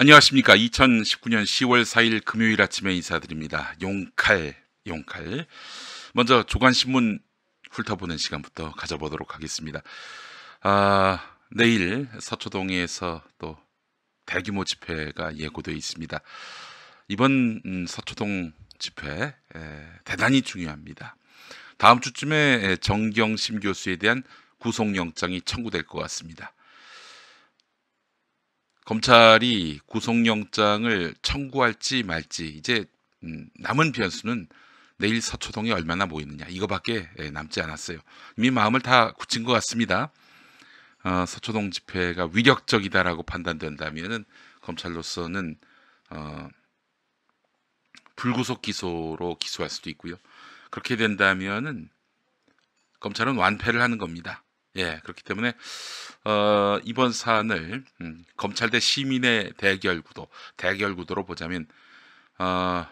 안녕하십니까. 2019년 10월 4일 금요일 아침에 인사드립니다. 용칼, 용칼. 먼저 조간신문 훑어보는 시간부터 가져보도록 하겠습니다. 아, 내일 서초동에서 또 대규모 집회가 예고되어 있습니다. 이번 음, 서초동 집회 에, 대단히 중요합니다. 다음 주쯤에 정경심 교수에 대한 구속영장이 청구될 것 같습니다. 검찰이 구속영장을 청구할지 말지 이제 음, 남은 변수는 내일 서초동이 얼마나 모이느냐 이거밖에 예, 남지 않았어요. 이미 마음을 다 굳힌 것 같습니다. 어, 서초동 집회가 위력적이다라고 판단된다면은 검찰로서는 어, 불구속 기소로 기소할 수도 있고요. 그렇게 된다면은 검찰은 완패를 하는 겁니다. 예, 그렇기 때문에 어, 이번 사안을 음, 검찰 대 시민의 대결 구도, 대결 구도로 보자면 어,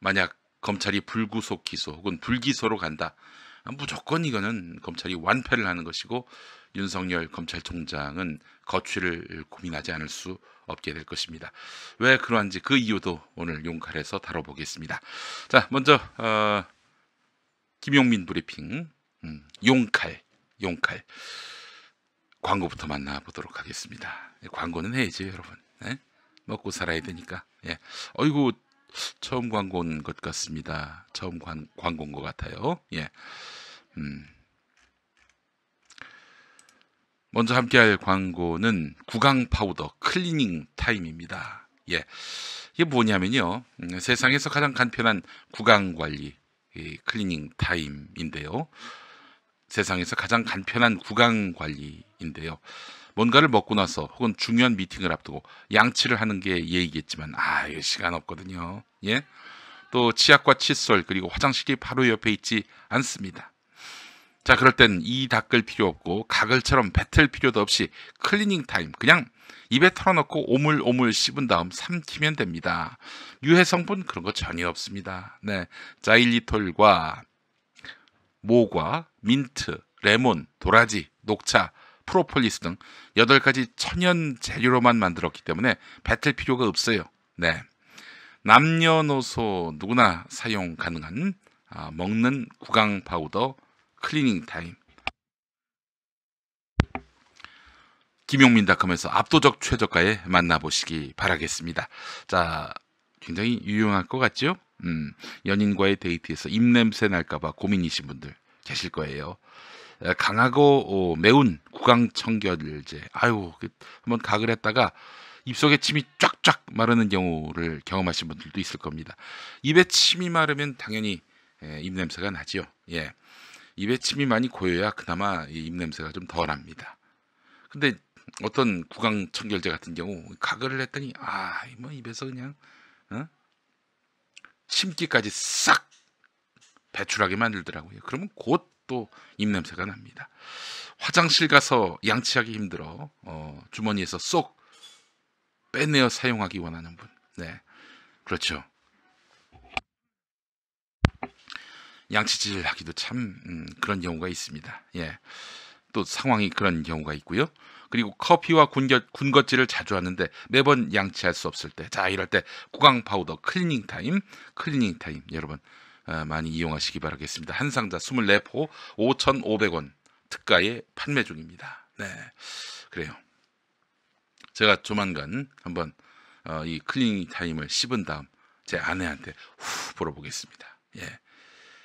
만약 검찰이 불구속 기소 혹은 불기소로 간다. 아, 무조건 이거는 검찰이 완패를 하는 것이고 윤석열 검찰총장은 거취를 고민하지 않을 수 없게 될 것입니다. 왜 그러한지 그 이유도 오늘 용칼에서 다뤄보겠습니다. 자, 먼저 어, 김용민 브리핑 음, 용칼 용칼 광고부터 만나보도록 하겠습니다. 예, 광고는 해야지 여러분. 네? 먹고 살아야 되니까. 예. 어이구 처음 광고인 것 같습니다. 처음 광, 광고인 것 같아요. 예. 음. 먼저 함께할 광고는 구강 파우더 클리닝 타임입니다. 예. 이게 뭐냐면요. 음, 세상에서 가장 간편한 구강 관리 클리닝 타임인데요. 세상에서 가장 간편한 구강 관리인데요. 뭔가를 먹고 나서 혹은 중요한 미팅을 앞두고 양치를 하는 게 예의겠지만 아, 이 시간 없거든요. 예. 또 치약과 칫솔 그리고 화장실이 바로 옆에 있지 않습니다. 자, 그럴 땐 이 닦을 필요 없고 가글처럼 뱉을 필요도 없이 클리닝 타임 그냥 입에 털어넣고 오물오물 씹은 다음 삼키면 됩니다. 유해 성분 그런 거 전혀 없습니다. 네. 자일리톨과 모과, 민트, 레몬, 도라지, 녹차, 프로폴리스 등 8가지 천연 재료로만 만들었기 때문에 뱉을 필요가 없어요. 네. 남녀노소 누구나 사용 가능한 아, 먹는 구강 파우더 클리닝 타임. 김용민닷컴에서 압도적 최저가에 만나보시기 바라겠습니다. 자, 굉장히 유용할 것 같죠? 음, 연인과의 데이트에서 입냄새 날까봐 고민이신 분들 계실 거예요. 강하고 오, 어, 매운 구강청결제. 아유, 그, 한번 가글 했다가 입속에 침이 쫙쫙 마르는 경우를 경험하신 분들도 있을 겁니다. 입에 침이 마르면 당연히 예, 입냄새가 나죠 예. 입에 침이 많이 고여야 그나마 이 입냄새가 좀 덜합니다. 근데 어떤 구강청결제 같은 경우 가글을 했더니 아, 뭐 입에서 그냥 어? 심기까지 싹 배출하게 만들더라고요. 그러면 곧 또 입냄새가 납니다. 화장실 가서 양치하기 힘들어 어, 주머니에서 쏙 빼내어 사용하기 원하는 분. 네, 그렇죠. 양치질 하기도 참 음, 그런 경우가 있습니다. 예, 또 상황이 그런 경우가 있고요. 그리고 커피와 군겨, 군것질을 자주 하는데 매번 양치할 수 없을 때. 자, 이럴 때 구강 파우더 클리닝 타임, 클리닝 타임. 여러분, 어, 많이 이용하시기 바라겠습니다. 한 상자 24포 5,500원 특가에 판매 중입니다. 네. 그래요. 제가 조만간 한번 어, 이 클리닝 타임을 씹은 다음 제 아내한테 후 물어보겠습니다. 예.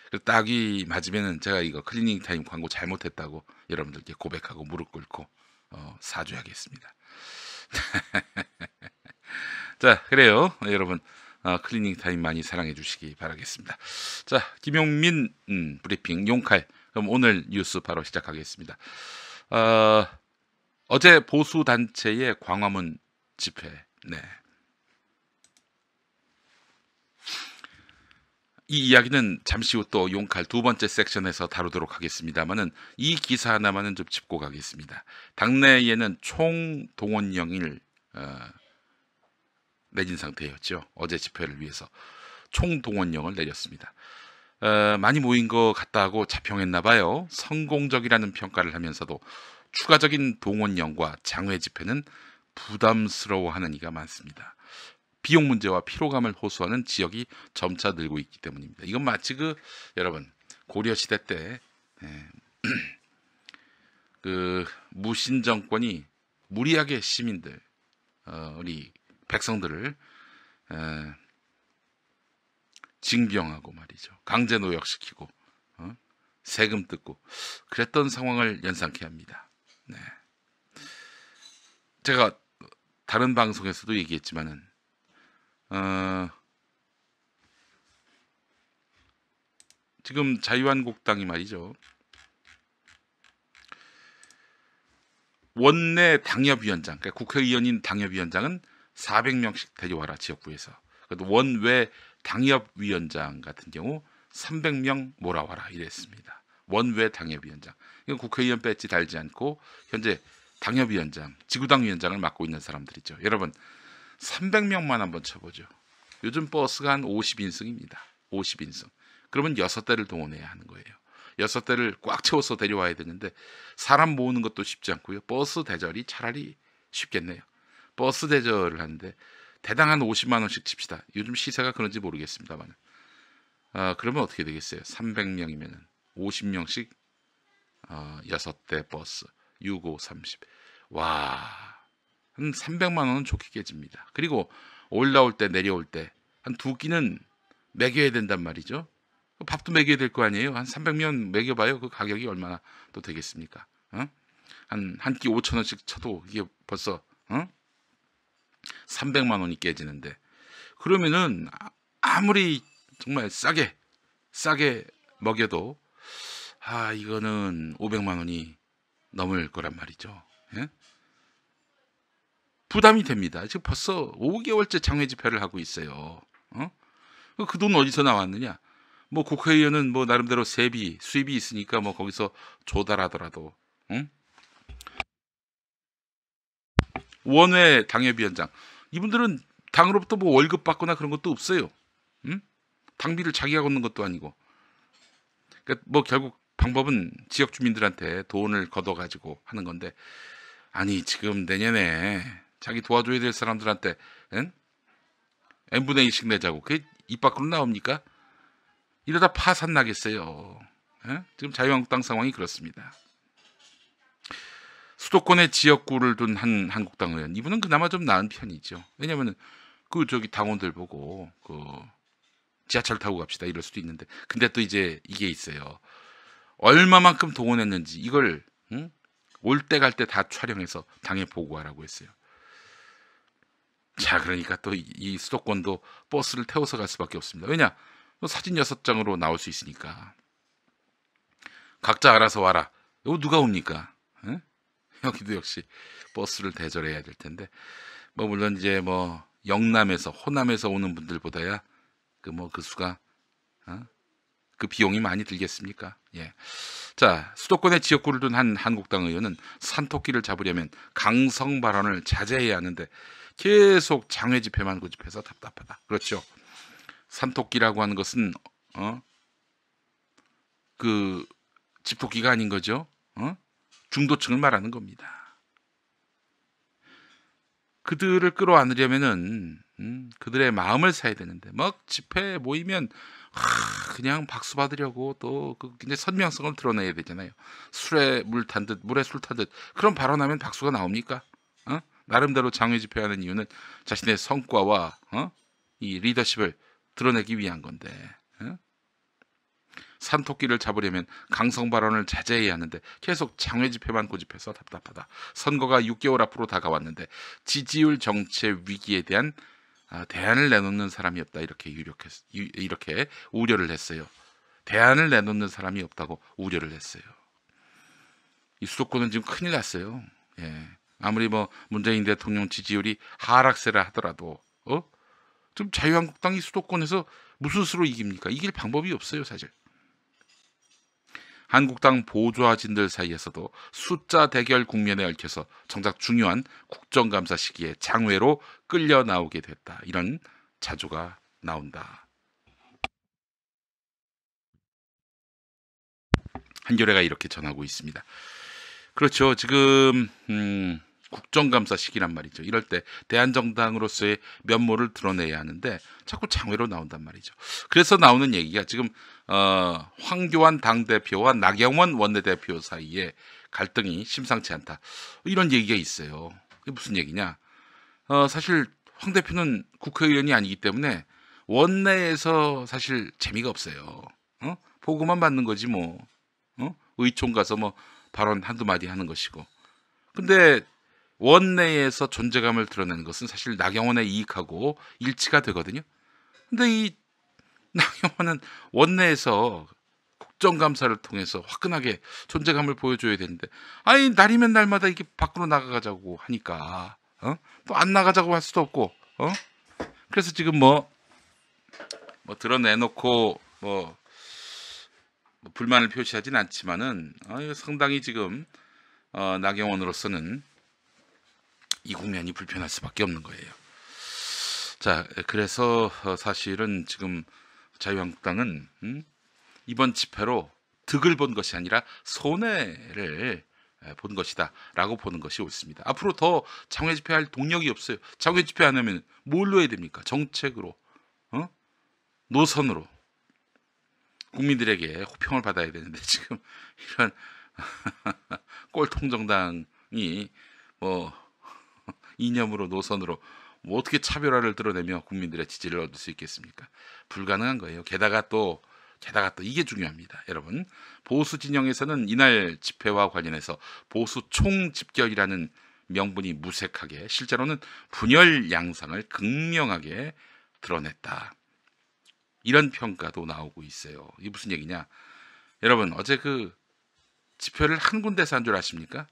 그리고 딱이 맞으면은 제가 이거 클리닝 타임 광고 잘못했다고 여러분들께 고백하고 무릎 꿇고 어, 사주하겠습니다 자, 그래요. 여러분, 어, 클리닝 타임 많이 사랑해 주시기 바라겠습니다. 자, 김용민 음, 브리핑 용칼. 그럼 오늘 뉴스 바로 시작하겠습니다. 어, 어제 보수 단체의 광화문 집회. 네. 이 이야기는 잠시 후 또 용칼 두 번째 섹션에서 다루도록 하겠습니다만은 이 기사 하나만은 좀 짚고 가겠습니다. 당내에는 총 동원령을 어, 내린 상태였죠. 어제 집회를 위해서 총 동원령을 내렸습니다. 어, 많이 모인 것 같다고 자평했나 봐요. 성공적이라는 평가를 하면서도 추가적인 동원령과 장외 집회는 부담스러워하는 이가 많습니다. 비용 문제와 피로감을 호소하는 지역이 점차 늘고 있기 때문입니다. 이건 마치 그 여러분 고려 시대 때 예, 그 무신 정권이 무리하게 시민들 어, 우리 백성들을 에, 징병하고 말이죠 강제 노역시키고 어? 세금 뜯고 그랬던 상황을 연상케 합니다. 네. 제가 다른 방송에서도 얘기했지만은 어, 지금 자유한국당이 말이죠. 원내 당협위원장, 그러니까 국회의원인 당협위원장은 400명씩 데려와라 지역구에서. 그래도 원외 당협위원장 같은 경우 300명 몰아와라 이랬습니다. 원외 당협위원장. 이건 국회의원 배지 달지 않고 현재 당협위원장, 지구당 위원장을 맡고 있는 사람들이죠. 여러분 300명만 한번 쳐보죠. 요즘 버스가 한 50인승입니다. 50인승. 그러면 6대를 동원해야 하는 거예요. 6대를 꽉 채워서 데려와야 되는데 사람 모으는 것도 쉽지 않고요. 버스 대절이 차라리 쉽겠네요. 버스 대절을 하는데 대당 한 50만 원씩 칩시다. 요즘 시세가 그런지 모르겠습니다만. 아, 그러면 어떻게 되겠어요? 300명이면 50명씩 어, 6대 버스 6530. 와, 한 300만 원은 좋게 깨집니다. 그리고 올라올 때 내려올 때 한 두 끼는 먹여야 된단 말이죠. 그 밥도 먹여야 될 거 아니에요. 한 300면 먹여봐요. 그 가격이 얼마나 또 되겠습니까? 한한 어? 끼 5천 원씩 쳐도 이게 벌써 300만 어? 원이 깨지는데 그러면은 아무리 정말 싸게 싸게 먹여도 아 이거는 500만 원이 넘을 거란 말이죠. 예? 부담이 됩니다. 지금 벌써 5개월째 장외 집회를 하고 있어요. 어? 그돈 그 어디서 나왔느냐? 뭐 국회의원은 뭐 나름대로 세비 수입이 있으니까 뭐 거기서 조달하더라도 응? 원외 당협위원장 이분들은 당으로부터 뭐 월급 받거나 그런 것도 없어요. 응? 당비를 자기가 걷는 것도 아니고. 그러니까 뭐 결국 방법은 지역 주민들한테 돈을 걷어 가지고 하는 건데 아니 지금 내년에 자기 도와줘야 될 사람들한테 응? n분의 1씩 내자고 그입 밖으로 나옵니까? 이러다 파산 나겠어요. 응? 지금 자유한국당 상황이 그렇습니다. 수도권의 지역구를 둔 한 한국당 의원 이분은 그나마 좀 나은 편이죠. 왜냐하면 그 저기 당원들 보고 그 지하철 타고 갑시다 이럴 수도 있는데 근데 또 이제 이게 있어요. 얼마만큼 동원했는지 이걸 응? 올때 갈 때 다 촬영해서 당에 보고하라고 했어요. 자, 그러니까 또 이 수도권도 버스를 태워서 갈 수밖에 없습니다. 왜냐? 사진 여섯 장으로 나올 수 있으니까. 각자 알아서 와라. 이거 누가 옵니까? 에? 여기도 역시 버스를 대절해야 될 텐데. 뭐 물론 이제 뭐 영남에서 호남에서 오는 분들보다야 그 뭐그 뭐그 수가 어? 그 비용이 많이 들겠습니까? 예. 자, 수도권의 지역구를 둔 한 한국당 의원은 산토끼를 잡으려면 강성 발언을 자제해야 하는데 계속 장외 집회만 고집해서 답답하다. 그렇죠. 산토끼라고 하는 것은 어? 그 집토끼가 아닌 거죠. 어? 중도층을 말하는 겁니다. 그들을 끌어안으려면은 음, 그들의 마음을 사야 되는데 막 집회 모이면 하, 그냥 박수 받으려고 또그굉장 선명성을 드러내야 되잖아요. 술에 물 탄 듯 물에 술타듯 그런 발언하면 박수가 나옵니까? 나름대로 장외 집회하는 이유는 자신의 성과와 어? 이 리더십을 드러내기 위한 건데 어? 산토끼를 잡으려면 강성 발언을 자제해야 하는데 계속 장외 집회만 고집해서 답답하다. 선거가 6개월 앞으로 다가왔는데 지지율 정체 위기에 대한 아, 대안을 내놓는 사람이 없다 이렇게 유력했 이렇게 우려를 했어요. 대안을 내놓는 사람이 없다고 우려를 했어요. 이 수도권은 지금 큰일 났어요. 예. 아무리 뭐 문재인 대통령 지지율이 하락세라 하더라도 어? 좀 자유한국당이 수도권에서 무슨 수로 이깁니까? 이길 방법이 없어요, 사실. 한국당 보좌진들 사이에서도 숫자 대결 국면에 얽혀서 정작 중요한 국정감사 시기에 장외로 끌려 나오게 됐다. 이런 자조가 나온다. 한겨레가 이렇게 전하고 있습니다. 그렇죠. 지금 음 국정감사 시기란 말이죠. 이럴 때 대한정당으로서의 면모를 드러내야 하는데 자꾸 장외로 나온단 말이죠. 그래서 나오는 얘기가 지금 어, 황교안 당대표와 나경원 원내대표 사이에 갈등이 심상치 않다. 이런 얘기가 있어요. 이게 무슨 얘기냐? 어, 사실 황 대표는 국회의원이 아니기 때문에 원내에서 사실 재미가 없어요. 어? 보고만 받는 거지 뭐. 어? 의총 가서 뭐 발언 한두 마디 하는 것이고. 근데 원내에서 존재감을 드러낸 것은 사실 나경원의 이익하고 일치가 되거든요. 근데 이 나경원은 원내에서 국정감사를 통해서 화끈하게 존재감을 보여줘야 되는데 아니 날이면 날마다 이게 밖으로 나가자고 하니까 어? 또 안 나가자고 할 수도 없고 어? 그래서 지금 뭐뭐 뭐 드러내놓고 뭐, 뭐, 불만을 표시하진 않지만은 아, 상당히 지금 어, 나경원으로서는 이 국면이 불편할 수밖에 없는 거예요. 자, 그래서 어, 사실은 지금 자유한국당은 음? 이번 집회로 득을 본 것이 아니라 손해를 본 것이다라고 보는 것이 옳습니다. 앞으로 더 장외 집회할 동력이 없어요. 장외 집회 안 하면 뭘로 해야 됩니까? 정책으로, 어? 노선으로 국민들에게 호평을 받아야 되는데 지금 이런 꼴통 정당이 뭐 이념으로 노선으로 뭐 어떻게 차별화를 드러내며 국민들의 지지를 얻을 수 있겠습니까? 불가능한 거예요. 게다가 또 게다가 또 이게 중요합니다. 여러분 보수 진영에서는 이날 집회와 관련해서 보수 총집결이라는 명분이 무색하게 실제로는 분열 양상을 극명하게 드러냈다. 이런 평가도 나오고 있어요. 이 무슨 얘기냐? 여러분 어제 그 지표를 한 군데서 한 줄 아십니까?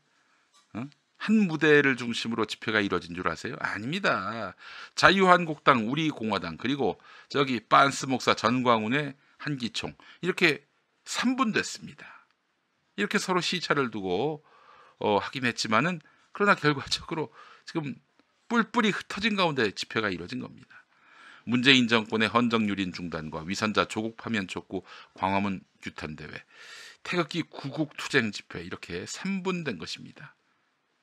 어? 한 무대를 중심으로 집회가 이뤄진 줄 아세요? 아닙니다. 자유한국당, 우리공화당 그리고 저기 빤스 목사 전광훈의 한기총 이렇게 3분 됐습니다. 이렇게 서로 시차를 두고 어, 하긴 했지만은 그러나 결과적으로 지금 뿔뿔이 흩어진 가운데 집회가 이뤄진 겁니다. 문재인 정권의 헌정유린 중단과 위선자 조국 파면 촉구 광화문 규탄 대회 태극기 구국 투쟁 집회 이렇게 3분된 것입니다.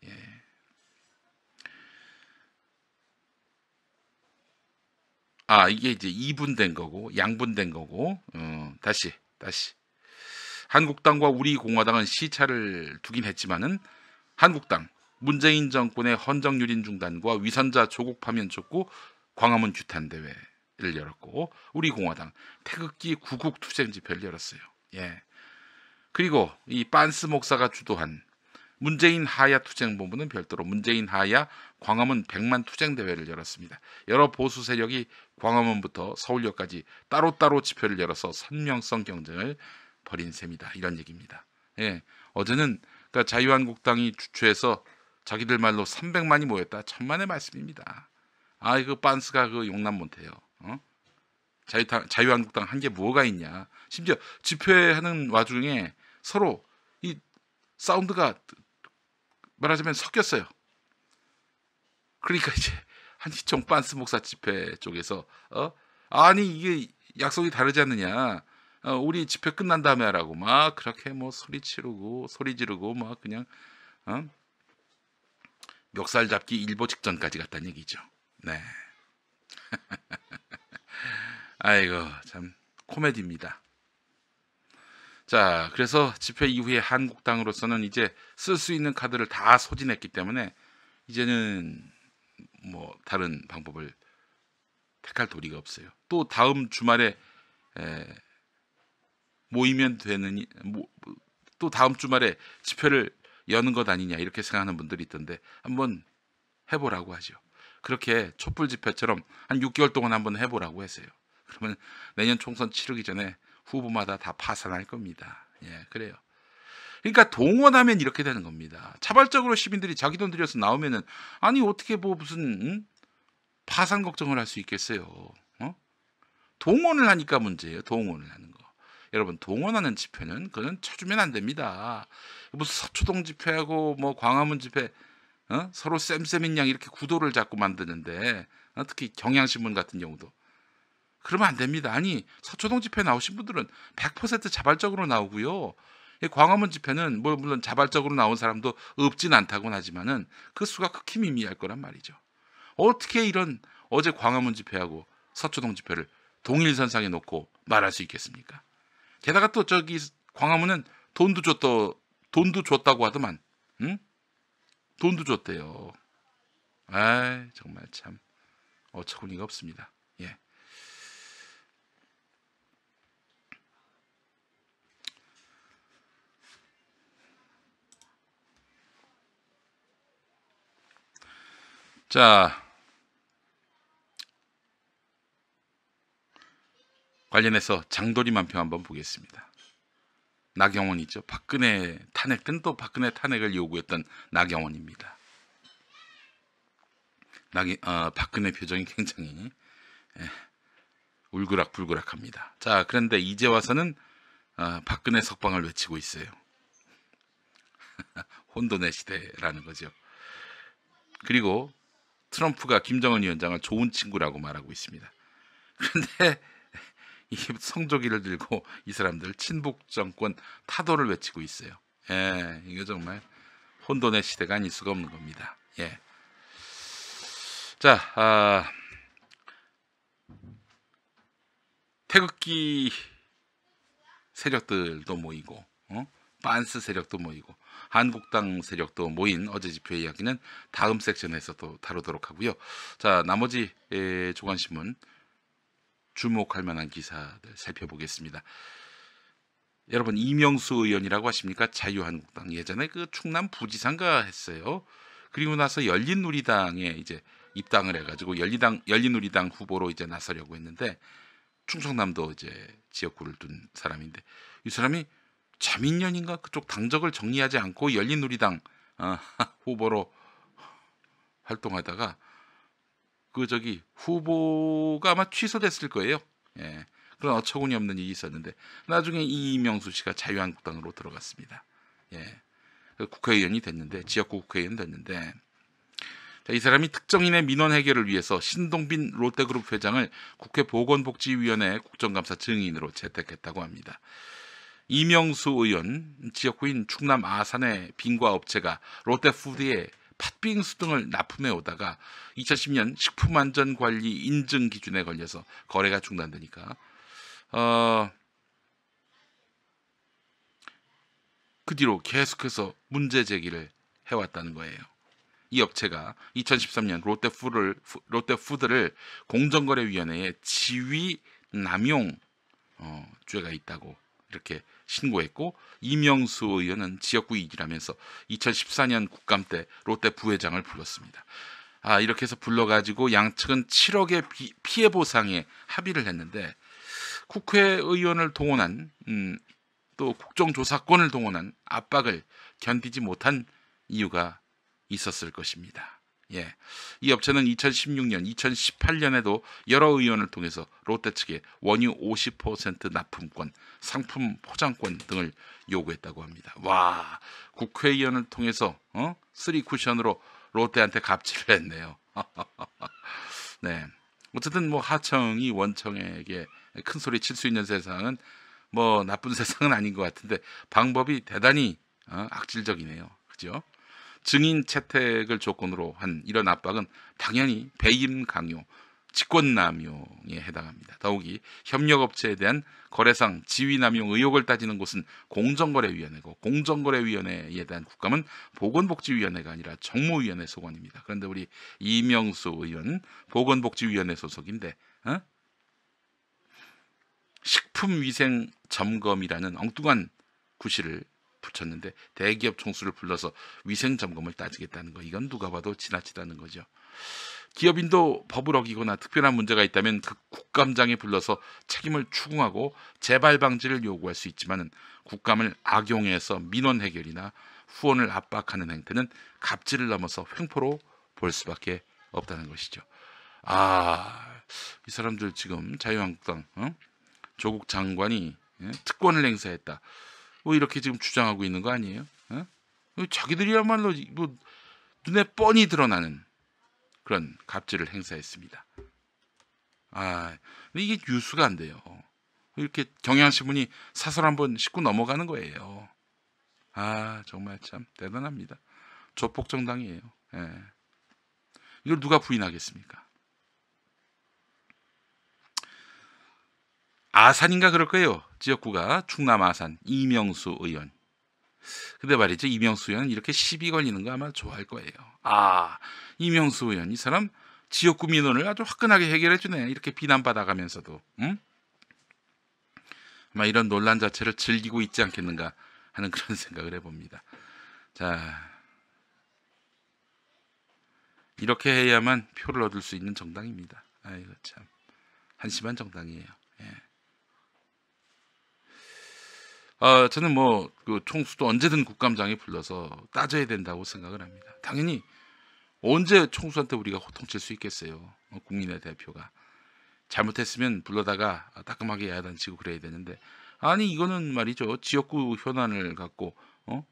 예. 아 이게 이제 2분된 거고 양분된 거고 어, 다시 다시 한국당과 우리 공화당은 시차를 두긴 했지만은 한국당 문재인 정권의 헌정 유린 중단과 위선자 조국 파면 촉구 광화문 규탄 대회를 열었고 우리 공화당 태극기 구국 투쟁 집회를 열었어요. 예. 그리고 이 빤스 목사가 주도한 문재인 하야 투쟁본부는 별도로 문재인 하야 광화문 백만 투쟁 대회를 열었습니다. 여러 보수 세력이 광화문부터 서울역까지 따로따로 집회를 열어서 선명성 경쟁을 벌인 셈이다. 이런 얘기입니다. 예. 어제는 그러니까 자유한국당이 주최해서 자기들 말로 300만이 모였다. 천만의 말씀입니다. 아, 이거 그 빤스가 그 용납 못해요. 어? 자유, 자유한국당 한 게 뭐가 있냐. 심지어 집회하는 와중에 서로 이 사운드가 말하자면 섞였어요. 그러니까 이제 한시총 반스 목사 집회 쪽에서 어 아니 이게 약속이 다르지 않느냐 어, 우리 집회 끝난 다음에 하라고 막 그렇게 뭐 소리 치르고 소리 지르고 막 그냥 어? 멱살 잡기 일보 직전까지 갔다는 얘기죠. 네. 아이고 참 코미디입니다. 자, 그래서 집회 이후에 한국당으로서는 이제 쓸 수 있는 카드를 다 소진했기 때문에 이제는 뭐 다른 방법을 택할 도리가 없어요. 또 다음 주말에 에, 모이면 되는 뭐, 또 다음 주말에 집회를 여는 것 아니냐 이렇게 생각하는 분들이 있던데 한번 해보라고 하죠. 그렇게 촛불 집회처럼 한 6개월 동안 한번 해보라고 했어요. 그러면 내년 총선 치르기 전에 후보마다 다 파산할 겁니다. 예, 그래요. 그러니까 동원하면 이렇게 되는 겁니다. 차발적으로 시민들이 자기 돈 들여서 나오면은 아니 어떻게 뭐 무슨 음? 파산 걱정을 할 수 있겠어요. 어? 동원을 하니까 문제예요. 동원을 하는 거. 여러분 동원하는 집회는 그는 쳐주면 안 됩니다. 무슨 서초동 집회하고 뭐 광화문 집회 어? 서로 쌤쌤인 양 이렇게 구도를 잡고 만드는데 어? 특히 경향신문 같은 경우도 그러면 안 됩니다. 아니 서초동 집회 나오신 분들은 100% 자발적으로 나오고요. 광화문 집회는 뭐 물론 자발적으로 나온 사람도 없진 않다고는 하지만은 그 수가 극히 미미할 거란 말이죠. 어떻게 이런 어제 광화문 집회하고 서초동 집회를 동일선상에 놓고 말할 수 있겠습니까? 게다가 또 저기 광화문은 돈도 줬더 돈도 줬다고 하더만, 응? 돈도 줬대요. 아 정말 참 어처구니가 없습니다. 예. 자, 관련해서 장도리만평 한번 보겠습니다. 나경원 이죠. 박근혜 탄핵, 등또 박근혜 탄핵을 요구했던 나경원입니다. 나기, 어, 박근혜 표정이 굉장히 예, 울그락불그락합니다. 자, 그런데 이제 와서는 어, 박근혜 석방을 외치고 있어요. 혼돈의 시대라는 거죠. 그리고 트럼프가 김정은 위원장을 좋은 친구라고 말하고 있습니다. 그런데 이 성조기를 들고 이 사람들 친북 정권 타도를 외치고 있어요. 예, 이거 정말 혼돈의 시대가 아닐 수가 없는 겁니다. 예. 자, 아, 태극기 세력들도 모이고, 어? 반스 세력도 모이고, 한국당 세력도 모인 어제 집회 이야기는 다음 섹션에서 또 다루도록 하고요. 자, 나머지 조간 신문 주목할 만한 기사들 살펴보겠습니다. 여러분 이명수 의원이라고 하십니까? 자유한국당 예전에 그 충남 부지상가 했어요. 그리고 나서 열린우리당에 이제 입당을 해가지고 열린당 열린우리당 후보로 이제 나서려고 했는데 충청남도 이제 지역구를 둔 사람인데 이 사람이 자민련인가 그쪽 당적을 정리하지 않고 열린우리당 아, 후보로 활동하다가 그 저기 후보가 아마 취소됐을 거예요. 예. 그런 어처구니 없는 일이 있었는데 나중에 이명수 씨가 자유한국당으로 들어갔습니다. 예. 그 국회의원이 됐는데 지역구 국회의원 됐는데 자, 이 사람이 특정인의 민원 해결을 위해서 신동빈 롯데그룹 회장을 국회 보건복지위원회 국정감사 증인으로 채택했다고 합니다. 이명수 의원 지역구인 충남 아산의 빙과업체가 롯데푸드에 팥빙수 등을 납품해 오다가 2010년 식품안전관리 인증 기준에 걸려서 거래가 중단되니까 어, 그 뒤로 계속해서 문제 제기를 해왔다는 거예요. 이 업체가 2013년 롯데푸드를, 롯데푸드를 공정거래위원회에 지위 남용 어, 죄가 있다고 이렇게 신고했고 이명수 의원은 지역구 이기라면서 2014년 국감 때 롯데 부회장을 불렀습니다. 아 이렇게 해서 불러가지고 양측은 7억의 피해 보상에 합의를 했는데 국회의원을 동원한 음, 또 국정조사권을 동원한 압박을 견디지 못한 이유가 있었을 것입니다. 예. 이 업체는 2016년, 2018년에도 여러 의원을 통해서 롯데 측에 원유 50% 납품권, 상품 포장권 등을 요구했다고 합니다. 와, 국회의원을 통해서 어? 쓰리 쿠션으로 롯데한테 갑질을 했네요. 네. 어쨌든 뭐 하청이 원청에게 큰 소리 칠 수 있는 세상은 뭐 나쁜 세상은 아닌 것 같은데 방법이 대단히 어? 악질적이네요. 그죠? 증인 채택을 조건으로 한 이런 압박은 당연히 배임 강요, 직권남용에 해당합니다. 더욱이 협력업체에 대한 거래상 지위남용 의혹을 따지는 곳은 공정거래위원회고 공정거래위원회에 대한 국감은 보건복지위원회가 아니라 정무위원회 소관입니다. 그런데 우리 이명수 의원 보건복지위원회 소속인데 어? 식품위생점검이라는 엉뚱한 구실을 붙였는데 대기업 총수를 불러서 위생 점검을 따지겠다는 거 이건 누가 봐도 지나치다는 거죠. 기업인도 법을 어기거나 특별한 문제가 있다면 그 국감장에 불러서 책임을 추궁하고 재발 방지를 요구할 수 있지만 국감을 악용해서 민원 해결이나 후원을 압박하는 행태는 갑질을 넘어서 횡포로 볼 수밖에 없다는 것이죠. 아, 이 사람들 지금 자유한국당 어? 조국 장관이 예, 특권을 행사했다. 뭐 이렇게 지금 주장하고 있는 거 아니에요? 어? 자기들이야말로 뭐 눈에 뻔히 드러나는 그런 갑질을 행사했습니다. 아, 이게 뉴스가 안 돼요. 이렇게 경향신문이 사설 한번 싣고 넘어가는 거예요. 아, 정말 참 대단합니다. 조폭정당이에요. 예. 이걸 누가 부인하겠습니까? 아산인가 그럴 거예요. 지역구가 충남 아산 이명수 의원. 근데 말이죠. 이명수 의원 은 이렇게 시비 걸리는 거 아마 좋아할 거예요. 아, 이명수 의원 이 사람 지역구 민원을 아주 화끈하게 해결해 주네. 이렇게 비난받아 가면서도. 응? 아마 이런 논란 자체를 즐기고 있지 않겠는가 하는 그런 생각을 해 봅니다. 자. 이렇게 해야만 표를 얻을 수 있는 정당입니다. 아이고 참. 한심한 정당이에요. 어, 저는 뭐그 총수도 언제든 국감장에 불러서 따져야 된다고 생각을 합니다. 당연히 언제 총수한테 우리가 호통칠 수 있겠어요. 뭐 국민의 대표가 잘못했으면 불러다가 따끔하게 야단치고 그래야 되는데 아니 이거는 말이죠 지역구 현안을 갖고 어?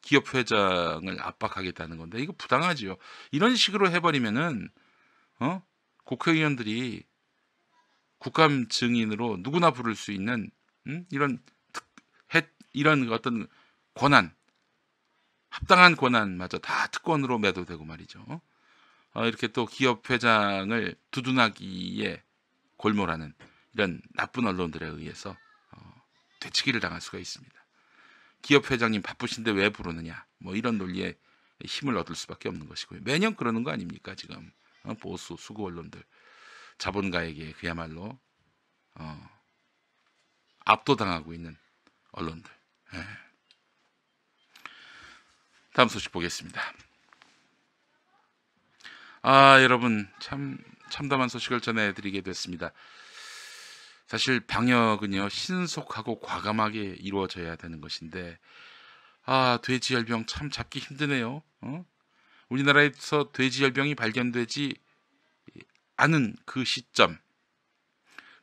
기업 회장을 압박하겠다는 건데 이거 부당하지요. 이런 식으로 해버리면은 어? 국회의원들이 국감 증인으로 누구나 부를 수 있는 음? 이런 특, 해, 이런 어떤 권한 합당한 권한마저 다 특권으로 매도되고 말이죠. 어, 이렇게 또 기업 회장을 두둔하기에 골몰하는 이런 나쁜 언론들에 의해서 어, 되치기를 당할 수가 있습니다. 기업 회장님 바쁘신데 왜 부르느냐 뭐 이런 논리에 힘을 얻을 수밖에 없는 것이고요. 매년 그러는 거 아닙니까 지금 어, 보수 수구 언론들 자본가에게 그야말로 어, 압도당하고 있는 언론들. 예. 다음 소식 보겠습니다. 아, 여러분 참 참담한 소식을 전해드리게 됐습니다. 사실 방역은요 신속하고 과감하게 이루어져야 되는 것인데 아 돼지열병 참 잡기 힘드네요. 어? 우리나라에서 돼지열병이 발견되지 않은 그 시점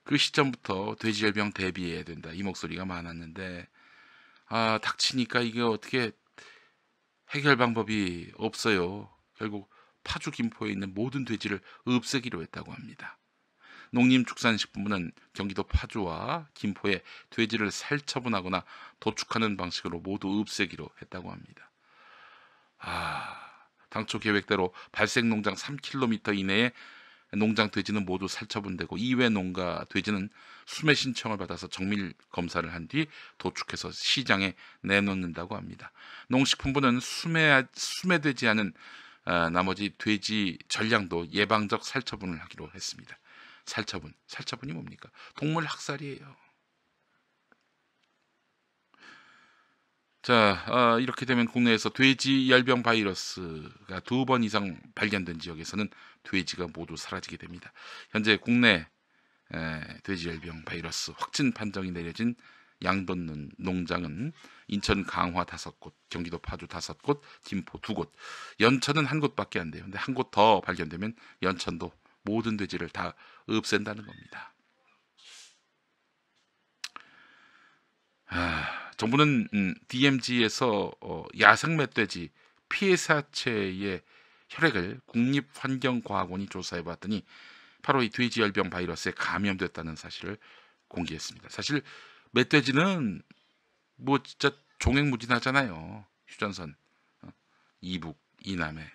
그 시점부터 돼지열병 대비해야 된다 이 목소리가 많았는데 아 닥치니까 이게 어떻게 해결 방법이 없어요. 결국 파주 김포에 있는 모든 돼지를 없애기로 했다고 합니다. 농림축산식품부는 경기도 파주와 김포에 돼지를 살처분하거나 도축하는 방식으로 모두 없애기로 했다고 합니다. 아, 당초 계획대로 발생 농장 3km 이내에 농장 돼지는 모두 살처분되고 이외 농가 돼지는 수매 신청을 받아서 정밀 검사를 한 뒤 도축해서 시장에 내놓는다고 합니다. 농식품부는 수매 수매되지 않은 어, 나머지 돼지 전량도 예방적 살처분을 하기로 했습니다. 살처분, 살처분이 뭡니까? 동물 학살이에요. 자, 어, 이렇게 되면 국내에서 돼지 열병 바이러스가 두 번 이상 발견된 지역에서는 돼지가 모두 사라지게 됩니다. 현재 국내 에, 돼지 열병 바이러스 확진 판정이 내려진 양돈는 농장은 인천 강화 다섯 곳, 경기도 파주 다섯 곳, 김포 두 곳, 연천은 한 곳밖에 안 돼요. 근데 한 곳 더 발견되면 연천도 모든 돼지를 다 없앤다는 겁니다. 아... 정부는 음, DMZ에서 어, 야생 멧돼지 피해 사체의 혈액을 국립환경과학원이 조사해봤더니 바로 이 돼지열병 바이러스에 감염됐다는 사실을 공개했습니다. 사실 멧돼지는 뭐 진짜 종횡무진하잖아요. 휴전선 어, 이북 이남에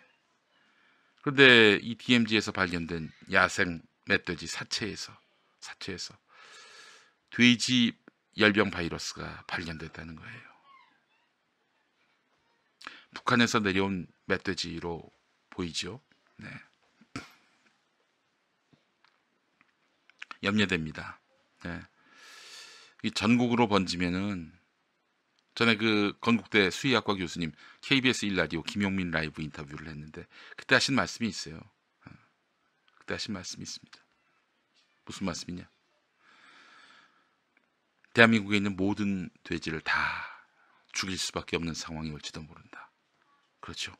그런데 이 DMZ에서 발견된 야생 멧돼지 사체에서 사체에서 돼지 열병 바이러스가 발견됐다는 거예요. 북한에서 내려온 멧돼지로 보이죠. 네. 염려됩니다. 네. 이 전국으로 번지면은 전에 그 건국대 수의학과 교수님 KBS 1라디오 김용민 라이브 인터뷰를 했는데 그때 하신 말씀이 있어요. 어. 그때 하신 말씀이 있습니다. 무슨 말씀이냐? 대한민국에 있는 모든 돼지를 다 죽일 수밖에 없는 상황이 올지도 모른다. 그렇죠.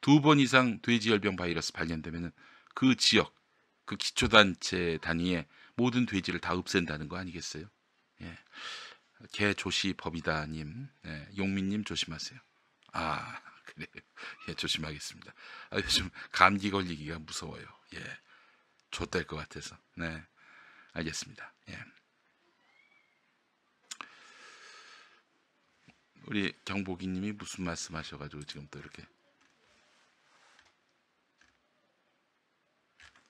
두 번 이상 돼지 열병 바이러스 발견되면 그 지역, 그 기초단체 단위의 모든 돼지를 다 없앤다는 거 아니겠어요? 예. 개 조시 법이다님, 예. 용민님 조심하세요. 아, 그래요. 예, 조심하겠습니다. 아, 요즘 감기 걸리기가 무서워요. 예. 좆될 것 같아서. 네. 알겠습니다. 예. 우리 경복이님이 무슨 말씀하셔가지고 지금 또 이렇게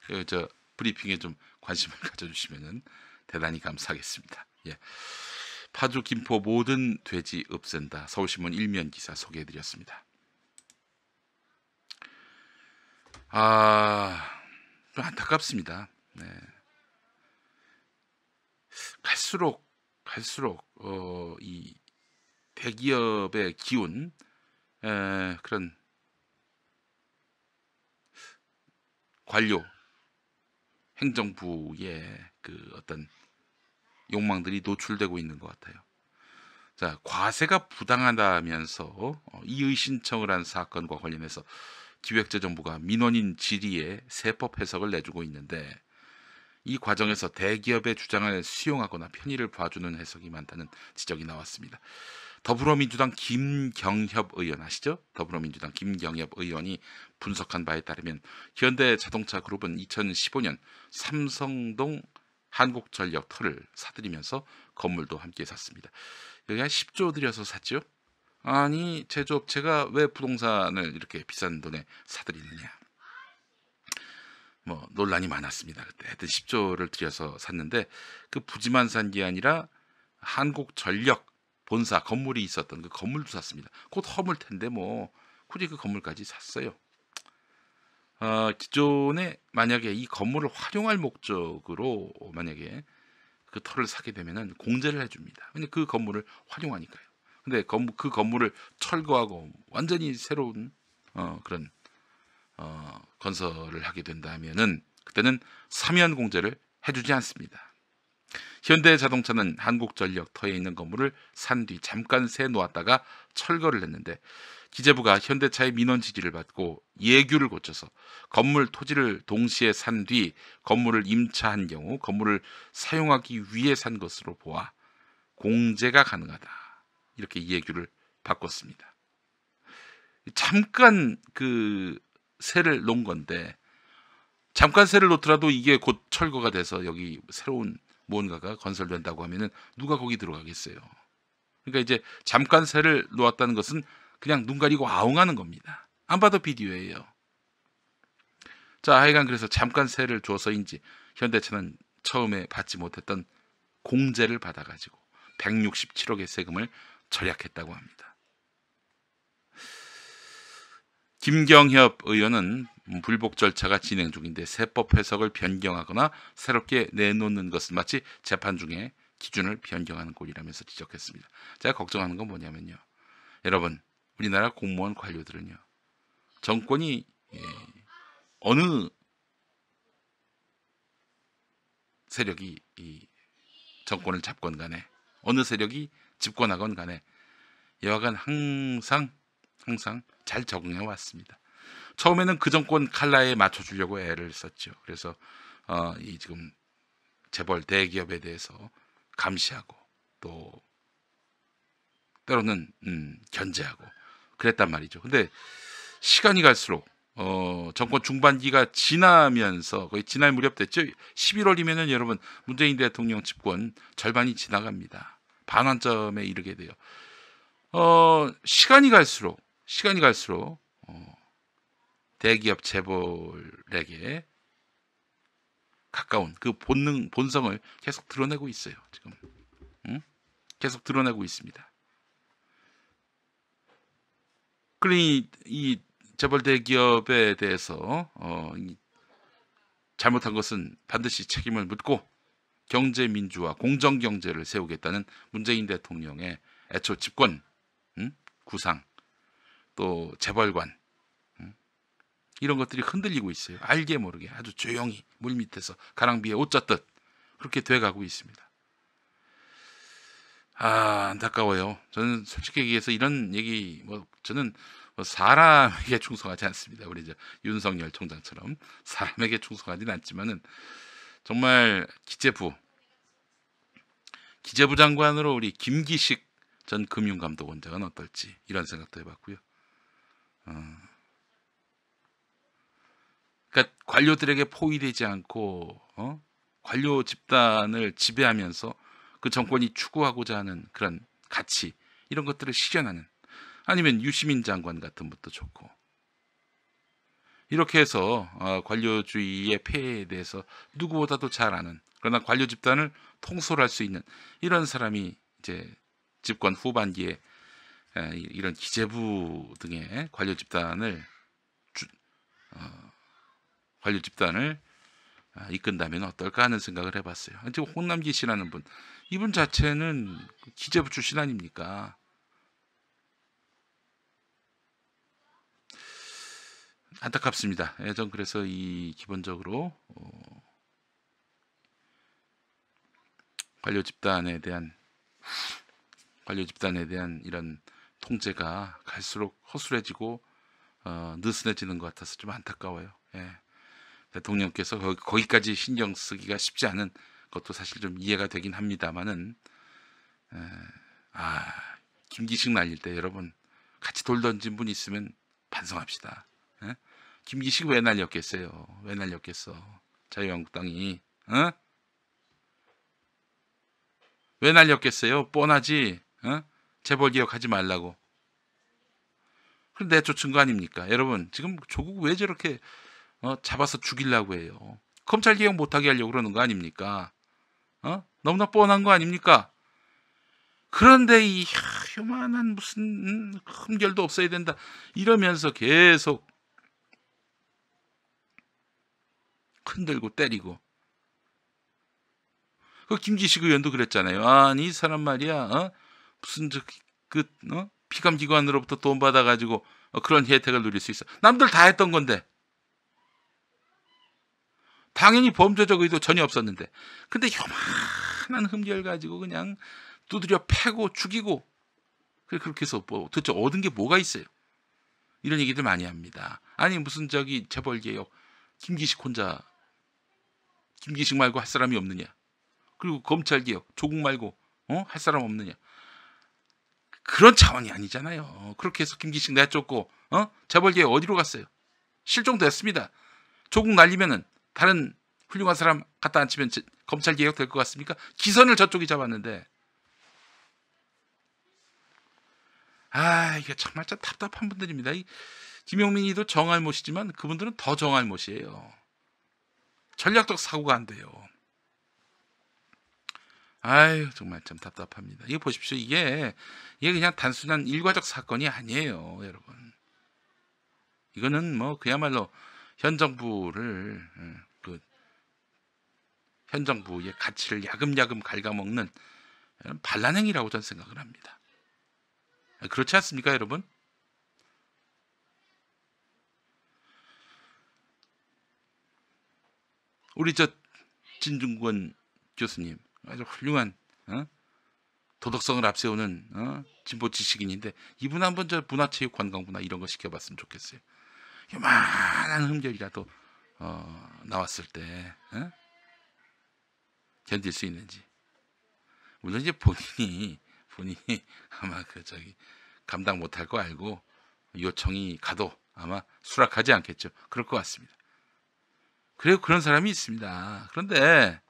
그 저 브리핑에 좀 관심을 가져주시면은 대단히 감사하겠습니다. 예. 파주 김포 모든 돼지 없앤다 서울신문 일면 기사 소개해드렸습니다. 아 안타깝습니다. 네. 갈수록 갈수록 어, 이 대기업의 기운 에, 그런 관료 행정부의 그 어떤 욕망들이 노출되고 있는 것 같아요. 자, 과세가 부당하다면서 어, 이의 신청을 한 사건과 관련해서 기획재정부가 민원인 질의에 세법 해석을 내주고 있는데 이 과정에서 대기업의 주장을 수용하거나 편의를 봐주는 해석이 많다는 지적이 나왔습니다. 더불어민주당 김경협 의원 아시죠? 더불어민주당 김경협 의원이 분석한 바에 따르면 현대자동차 그룹은 2015년 삼성동 한국전력 터를 사들이면서 건물도 함께 샀습니다. 여기 한 10조 들여서 샀죠? 아니 제조업체가 왜 부동산을 이렇게 비싼 돈에 사들이느냐? 뭐 논란이 많았습니다. 그때 하여튼 10조를 들여서 샀는데 그 부지만 산 게 아니라 한국전력 본사 건물이 있었던 그 건물도 샀습니다. 곧 허물 텐데 뭐 굳이 그 건물까지 샀어요. 어, 기존에 만약에 이 건물을 활용할 목적으로 만약에 그 터를 사게 되면은 공제를 해줍니다. 근데 그 건물을 활용하니까요. 근데 건물, 그 건물을 철거하고 완전히 새로운 어, 그런 어, 건설을 하게 된다면은 그때는 사면 공제를 해주지 않습니다. 현대자동차는 한국전력 터에 있는 건물을 산 뒤 잠깐 새 놓았다가 철거를 했는데 기재부가 현대차의 민원 지지를 받고 예규를 고쳐서 건물 토지를 동시에 산 뒤 건물을 임차한 경우 건물을 사용하기 위해 산 것으로 보아 공제가 가능하다 이렇게 예규를 바꿨습니다. 잠깐 그새를 놓은 건데 잠깐 새를 놓더라도 이게 곧 철거가 돼서 여기 새로운 무언가가 건설된다고 하면은 누가 거기 들어가겠어요. 그러니까 이제 잠깐 새를 놓았다는 것은 그냥 눈 가리고 아웅하는 겁니다. 안 봐도 비디오예요. 자, 하여간 그래서 잠깐 새를 줘서인지 현대차는 처음에 받지 못했던 공제를 받아가지고 167억의 세금을 절약했다고 합니다. 김경협 의원은 음, 불복 절차가 진행 중인데 세법 해석을 변경하거나 새롭게 내놓는 것은 마치 재판 중에 기준을 변경하는 꼴이라면서 지적했습니다. 제가 걱정하는 건 뭐냐면요. 여러분, 우리나라 공무원 관료들은요. 정권이 예, 어느 세력이 이 정권을 잡건 간에 어느 세력이 집권하건 간에 여하간 항상 항상 잘 적응해 왔습니다. 처음에는 그 정권 칼라에 맞춰주려고 애를 썼죠. 그래서 어, 이 지금 재벌 대기업에 대해서 감시하고 또 때로는 음, 견제하고 그랬단 말이죠. 근데 시간이 갈수록 어, 정권 중반기가 지나면서 거의 지날 무렵 됐죠. 11월이면은 여러분 문재인 대통령 집권 절반이 지나갑니다. 반환점에 이르게 돼요. 어, 시간이 갈수록 시간이 갈수록 어, 대기업 재벌에게 가까운 그 본능 본성을 계속 드러내고 있어요. 지금 응? 계속 드러내고 있습니다. 그러니 이 재벌 대기업에 대해서 어, 잘못한 것은 반드시 책임을 묻고 경제 민주화, 공정 경제를 세우겠다는 문재인 대통령의 애초 집권 응? 구상, 또 재벌관 이런 것들이 흔들리고 있어요. 알게 모르게 아주 조용히 물 밑에서 가랑비에 옷 젖듯 그렇게 돼가고 있습니다. 아 안타까워요. 저는 솔직히 얘기해서 이런 얘기 뭐 저는 뭐 사람에게 충성하지 않습니다. 우리 이제 윤석열 총장처럼 사람에게 충성하진 않지만은 정말 기재부 기재부 장관으로 우리 김기식 전 금융감독원장은 어떨지 이런 생각도 해봤고요. 어. 그러니까 관료들에게 포위되지 않고 어? 관료 집단을 지배하면서 그 정권이 추구하고자 하는 그런 가치 이런 것들을 실현하는 아니면 유시민 장관 같은 것도 좋고 이렇게 해서 어, 관료주의의 폐해에 대해서 누구보다도 잘 아는 그러나 관료 집단을 통솔할 수 있는 이런 사람이 이제 집권 후반기에 이런 기재부 등의 관료 집단을 주, 어, 관료 집단을 아, 이끈다면 어떨까 하는 생각을 해봤어요. 지금 홍남기 씨라는 분, 이분 자체는 기재부 출신 아닙니까? 안타깝습니다. 예, 전 그래서 이 기본적으로 어, 관료 집단에 대한 관료 집단에 대한 이런 통제가 갈수록 허술해지고 어, 느슨해지는 것 같아서 좀 안타까워요. 예. 대통령께서 거기까지 신경 쓰기가 쉽지 않은 것도 사실 좀 이해가 되긴 합니다만은 아 김기식 날릴 때 여러분 같이 돌 던진 분 있으면 반성합시다. 에? 김기식 왜 날렸겠어요? 왜 날렸겠어? 자유한국당이 어? 왜 날렸겠어요? 뻔하지. 어? 재벌 개혁하지 말라고. 그런데 내쫓은 거 아닙니까? 여러분 지금 조국 왜 저렇게 어? 잡아서 죽이려고 해요. 검찰 개혁 못하게 하려고 그러는 거 아닙니까? 어? 너무나 뻔한 거 아닙니까? 그런데 이 요만한 무슨 음, 흠결도 없어야 된다 이러면서 계속 흔들고 때리고 그김지식 의원도 그랬잖아요. 아니 이 사람 말이야 어? 무슨 저그 어? 피감기관으로부터 돈 받아가지고 어, 그런 혜택을 누릴 수 있어. 남들 다 했던 건데 당연히 범죄적 의도 전혀 없었는데. 근데 요만한 흠결 가지고 그냥 두드려 패고 죽이고 그렇게 해서 뭐 도대체 얻은 게 뭐가 있어요? 이런 얘기들 많이 합니다. 아니 무슨 저기 재벌 개요 김기식 혼자 김기식 말고 할 사람이 없느냐? 그리고 검찰 개혁 조국 말고 어? 할 사람 없느냐? 그런 차원이 아니잖아요. 그렇게 해서 김기식 내쫓고 어? 재벌 개 어디로 갔어요? 실종됐습니다. 조국 날리면은 다른 훌륭한 사람 갖다 앉히면 검찰 개혁 될 것 같습니까? 기선을 저쪽이 잡았는데 아 이게 정말 참 답답한 분들입니다. 이, 김용민이도 정할 못이지만 그분들은 더 정할 못이에요. 전략적 사고가 안 돼요. 아유 정말 참 답답합니다. 이거 보십시오. 이게 이게 그냥 단순한 일과적 사건이 아니에요, 여러분. 이거는 뭐 그야말로 현 정부를 예, 그현 정부의 가치를 야금야금 갉아먹는 예, 반란행위라고 저는 생각을 합니다. 예, 그렇지 않습니까, 여러분? 우리 저 진중권 교수님 아주 훌륭한 어? 도덕성을 앞세우는 어? 진보 지식인인데 이분 한번 저 문화체육 관광부나 이런 거 시켜봤으면 좋겠어요. 요만한 흠격이라도 어, 나왔을 때 어? 견딜 수 있는지 물론 이제 본인이 본인이 아마 그 저기 감당 못할 거 알고 요청이 가도 아마 수락하지 않겠죠. 그럴 것 같습니다. 그리고 그런 사람이 있습니다. 그런데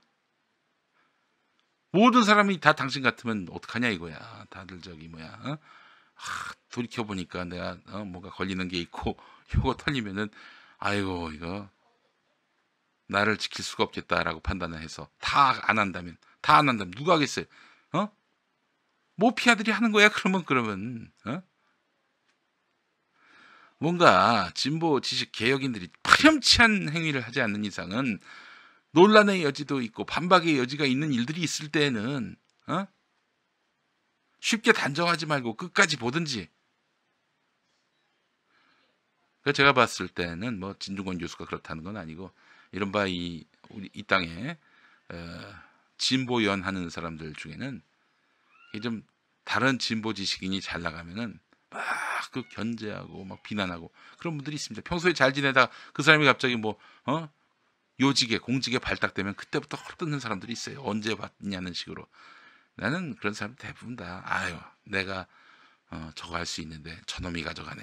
모든 사람이 다 당신 같으면 어떡하냐 이거야. 다들 저기 뭐야. 어? 아, 돌이켜 보니까 내가 어, 뭔가 걸리는 게 있고 요거 털리면은 아이고 이거 나를 지킬 수가 없겠다라고 판단을 해서 다 안 한다면 다 안 한다면 누가 하겠어요? 어? 모피아들이 뭐 하는 거야 그러면 그러면 어? 뭔가 진보 지식 개혁인들이 파렴치한 행위를 하지 않는 이상은 논란의 여지도 있고 반박의 여지가 있는 일들이 있을 때는 에 어? 쉽게 단정하지 말고 끝까지 보든지 그 제가 봤을 때는 뭐 진중권 교수가 그렇다는 건 아니고 이른바 이 우리 이 땅에 어, 진보 연하는 사람들 중에는 이좀 다른 진보 지식인이 잘 나가면은 막 그 견제하고 막 비난하고 그런 분들이 있습니다. 평소에 잘 지내다 그 사람이 갑자기 뭐 어? 요직에 공직에 발탁되면 그때부터 헐뜯는 사람들이 있어요. 언제 봤냐는 식으로 나는 그런 사람 대부분 다 아유 내가 어, 저거 할 수 있는데 저놈이 가져가네.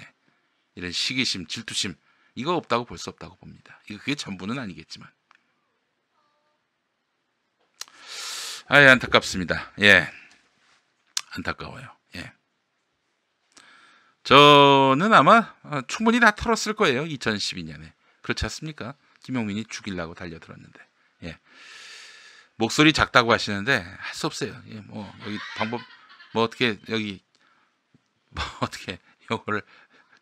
이런 시기심, 질투심 이거 없다고 볼 수 없다고 봅니다. 이거 그게 전부는 아니겠지만. 아예 안타깝습니다. 예. 안타까워요. 예. 저는 아마 어, 충분히 다 털었을 거예요. 2012년에. 그렇지 않습니까? 김용민이 죽이려고 달려들었는데. 예. 목소리 작다고 하시는데 할 수 없어요. 예, 뭐 여기 방법 뭐 어떻게 여기 뭐 어떻게 이거를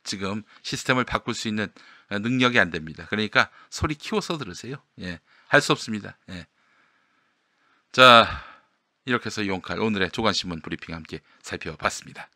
지금 시스템을 바꿀 수 있는 예, 능력이 안 됩니다. 그러니까 소리 키워서 들으세요. 예. 할 수 없습니다. 예. 자, 이렇게 해서 용칼 오늘의 조간신문 브리핑 함께 살펴봤습니다.